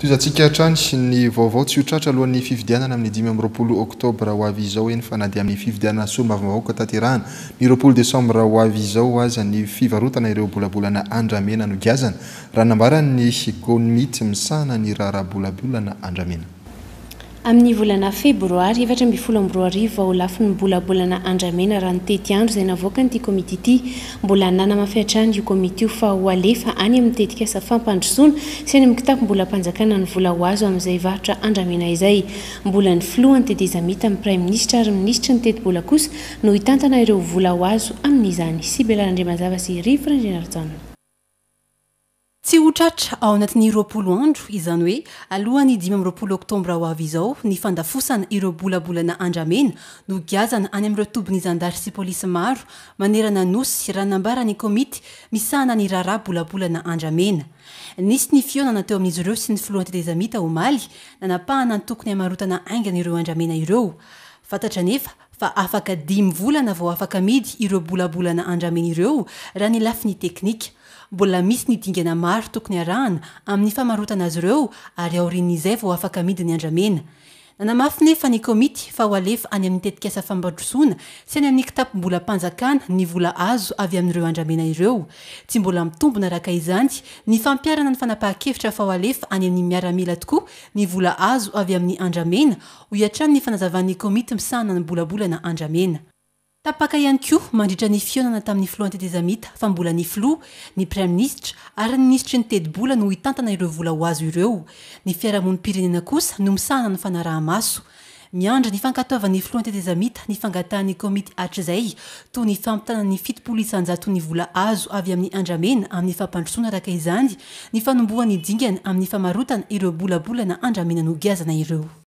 toyizantsika htrany sy ny vaovao tsy ho tratra alohan'ny fividianana amin'ny dimy am'y roapolo octobra ho avy izao eny fa na dia amin'ny fividianana sol mavy mavao ko taterahana ny roapolo decembre ho avy izao azany fivarotana ireo bolabolana andramena nogiazana raha nambara ny sekonity misahana ny raraha bolabolana andramena amin'ny volana febroary efatra mifolo am'y ro ariv vao lafiny mbolabolana andramena raha notety andro izay navoaka nyity komity ty mbola nanamafiatrany io komite o fa hoalefa any amin'nytetika sa fampandrosoana sy any amikitako mbola mpanjakana ny volaho azo amin'izay vahotra andramena izay mbola ny flohanytety izamita amin'ny prime minisitra ary minisitra nytetibolakosa no hitantana ireo volaho azo amin'izany sy belara indrimanzava sy rifregenarton tsy hotratra ao anatin'ny ropoloandro izany hoe alohany dimy amroapolo oktômbra o avy izao ny fandafosana ireo bolabolana andramena no gazana any amin'ireo tobo nyizandary sy polisy maro manerana nosy raha nambarany kômity misahana ny raharaha bolabolana andramena nisy ny fionana teo amin'izy ireo sy ny filohantetezamita omaly nanapahana ny tokony hamarotana ainganaireo andramena ireo fatatra anefa fa afaka dimivolana vao afaka midy ireo bolabolana andramena ireo raha ny lafi ny teknika mbola misy nidingana maro tokony arahana amin'ny famarota ana azy ireo ary aoriny izay vao afaka midy ny andramena nanamafynefa ny komity fa o alefa any amin'ny tetikaasa fambatrosoana sy any amin'ny kitapo mbola mpanjakana ny vola azo avy amin'ireo andramena ireo tsy mbola mitombona raka izany ny fampiarana ny fanapaha-kevitra fa ao alefa any amin'ny miaramela tokoa ny vola azo avy amin'ny andramena ho iatrany ny fanazavan'ny komity misahana ny bolabolana andramena tapaka iany ko mandritra ny fionana tamin'ny floantetezamita fa mbola ny flo ny prim mnistra ary ny misitry ny tedibola no itantana ireo vola o azo ireo ny fiarahmony pirenena kosa no misahana no fanaramaso miandra ny fankatvan'ny fotetezamitayyyraena ny mpronayy fanban'nyingana aminny faaotana reobolabolana adramena nogazana ireo